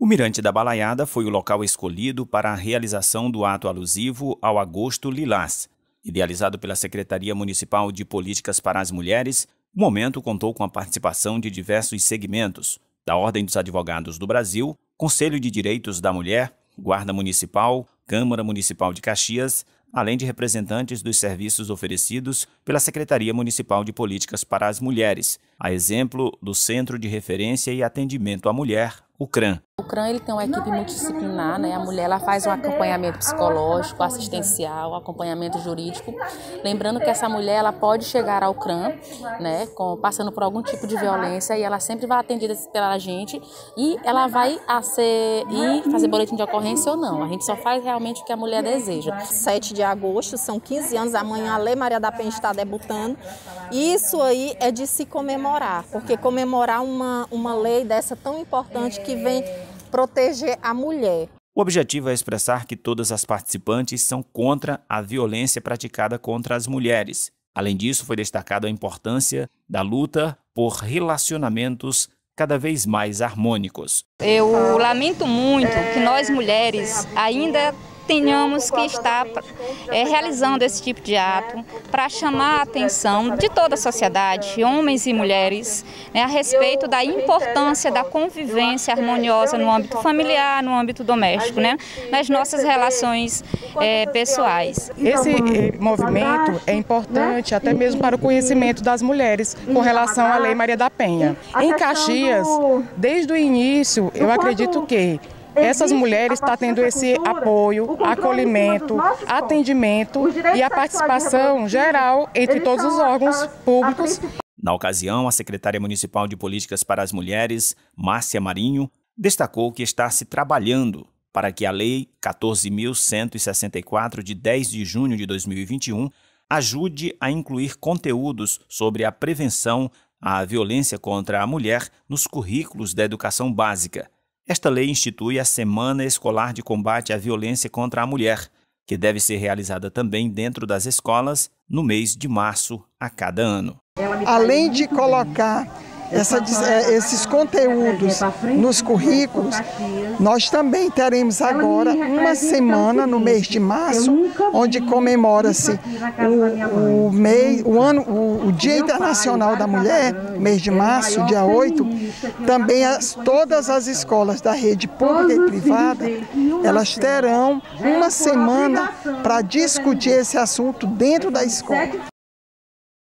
O Mirante da Balaiada foi o local escolhido para a realização do ato alusivo ao Agosto Lilás. Idealizado pela Secretaria Municipal de Políticas para as Mulheres, o momento contou com a participação de diversos segmentos, da Ordem dos Advogados do Brasil, Conselho de Direitos da Mulher, Guarda Municipal, Câmara Municipal de Caxias, além de representantes dos serviços oferecidos pela Secretaria Municipal de Políticas para as Mulheres, a exemplo do Centro de Referência e Atendimento à Mulher, o CRAM, o CRAM ele tem uma equipe multidisciplinar, né? A mulher ela faz um acompanhamento psicológico, assistencial, acompanhamento jurídico. Lembrando que essa mulher ela pode chegar ao CRAM, né, com, passando por algum tipo de violência e ela sempre vai atendida pela gente e ela vai a ser e fazer boletim de ocorrência ou não. A gente só faz realmente o que a mulher deseja. 7 de agosto, são 15 anos, amanhã a Lei Maria da Penha está debutando. Isso aí é de se comemorar, porque comemorar uma, uma lei dessa tão importante que vem proteger a mulher. O objetivo é expressar que todas as participantes são contra a violência praticada contra as mulheres. Além disso, foi destacada a importância da luta por relacionamentos cada vez mais harmônicos. Eu lamento muito que nós mulheres ainda tenhamos que estar é, realizando esse tipo de ato para chamar a atenção de toda a sociedade, homens e mulheres, né, a respeito da importância da convivência harmoniosa no âmbito familiar, no âmbito doméstico, né, nas nossas relações é, pessoais. Esse movimento é importante até mesmo para o conhecimento das mulheres com relação à Lei Maria da Penha. Em Caxias, desde o início, eu acredito que essas mulheres estão tá tendo esse cultura, apoio, acolhimento, atendimento e a participação geral entre todos os órgãos as, públicos. Na ocasião, a secretária municipal de Políticas para as Mulheres, Márcia Marinho, destacou que está se trabalhando para que a Lei 14.164, de 10 de junho de 2021, ajude a incluir conteúdos sobre a prevenção à violência contra a mulher nos currículos da educação básica esta lei institui a Semana Escolar de Combate à Violência contra a Mulher, que deve ser realizada também dentro das escolas no mês de março a cada ano. Além de colocar essa, é, esses conteúdos é, é nos né? currículos, né? nós também teremos agora uma semana no mês de março, onde comemora-se o, o, mês, o, ano, o, o Dia Internacional da Mulher, mês de março, dia 8. Também as, todas as escolas da rede pública e privada, elas terão uma semana para discutir né? esse assunto dentro da escola.